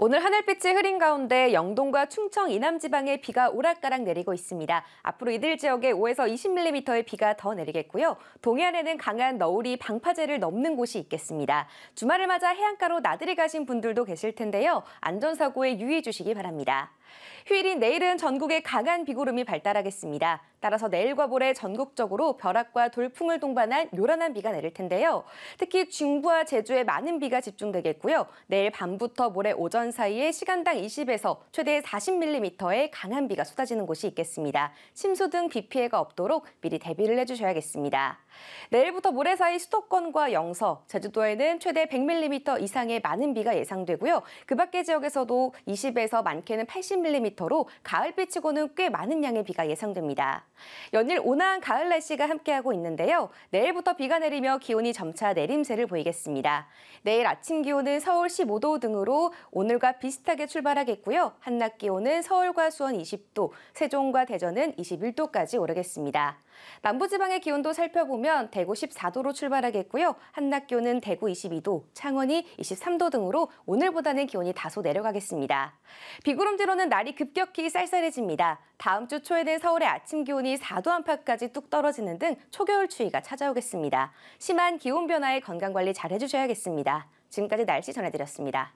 오늘 하늘빛이 흐린 가운데 영동과 충청 이남 지방에 비가 오락가락 내리고 있습니다. 앞으로 이들 지역에 5에서 20mm의 비가 더 내리겠고요. 동해안에는 강한 너울이 방파제를 넘는 곳이 있겠습니다. 주말을 맞아 해안가로 나들이 가신 분들도 계실 텐데요. 안전사고에 유의해 주시기 바랍니다. 휴일인 내일은 전국에 강한 비구름이 발달하겠습니다. 따라서 내일과 모레 전국적으로 벼락과 돌풍을 동반한 요란한 비가 내릴 텐데요. 특히 중부와 제주에 많은 비가 집중되겠고요. 내일 밤부터 모레 오전 사이에 시간당 20에서 최대 40mm의 강한 비가 쏟아지는 곳이 있겠습니다. 침수 등 비 피해가 없도록 미리 대비를 해주셔야겠습니다. 내일부터 모레 사이 수도권과 영서, 제주도에는 최대 100mm 이상의 많은 비가 예상되고요. 그 밖의 지역에서도 20에서 많게는 80mm로 가을비치고는 꽤 많은 양의 비가 예상됩니다. 연일 온화한 가을 날씨가 함께하고 있는데요. 내일부터 비가 내리며 기온이 점차 내림세를 보이겠습니다. 내일 아침 기온은 서울 15도 등으로 오늘과 비슷하게 출발하겠고요. 한낮 기온은 서울과 수원 20도, 세종과 대전은 21도까지 오르겠습니다. 남부지방의 기온도 살펴보면 대구 14도로 출발하겠고요. 한낮 기온은 대구 22도, 창원이 23도 등으로 오늘보다는 기온이 다소 내려가겠습니다. 비구름지로는 날이 급격히 쌀쌀해집니다. 다음 주 초에는 서울의 아침 기온이 4도 안팎까지 뚝 떨어지는 등 초겨울 추위가 찾아오겠습니다. 심한 기온 변화에 건강 관리 잘 해주셔야겠습니다. 지금까지 날씨 전해드렸습니다.